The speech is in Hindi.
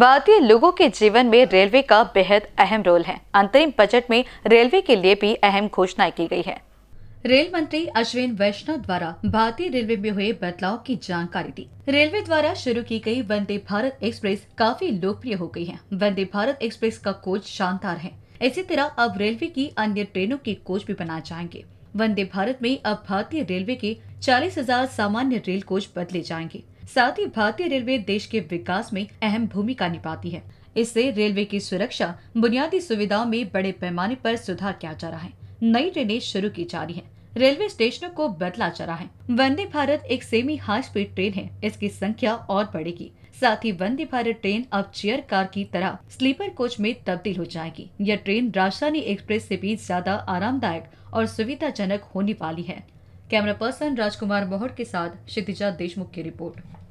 भारतीय लोगों के जीवन में रेलवे का बेहद अहम रोल है अंतरिम बजट में रेलवे के लिए भी अहम घोषणाएं की गई है रेल मंत्री अश्विन वैष्णव द्वारा भारतीय रेलवे में हुए बदलाव की जानकारी दी रेलवे द्वारा शुरू की गई वंदे भारत एक्सप्रेस काफी लोकप्रिय हो गई है वंदे भारत एक्सप्रेस का कोच शानदार है इसी तरह अब रेलवे की अन्य ट्रेनों के कोच भी बनाए जाएंगे वंदे भारत में अब भारतीय रेलवे के चालीस हजार सामान्य रेल कोच बदले जाएंगे साथ ही भारतीय रेलवे देश के विकास में अहम भूमिका निभाती है इससे रेलवे की सुरक्षा बुनियादी सुविधाओं में बड़े पैमाने पर सुधार किया जा रहा है नई ट्रेनें शुरू की जा रही है रेलवे स्टेशनों को बदला जा रहा है वंदे भारत एक सेमी हाई स्पीड ट्रेन है इसकी संख्या और बढ़ेगी साथ ही वंदे भारत ट्रेन अब चेयर कार की तरह स्लीपर कोच में तब्दील हो जाएगी यह ट्रेन राजधानी एक्सप्रेस से भी ज्यादा आरामदायक और सुविधाजनक होने वाली है कैमरा पर्सन राजकुमार मोहर के साथ क्षितिजा देशमुख की रिपोर्ट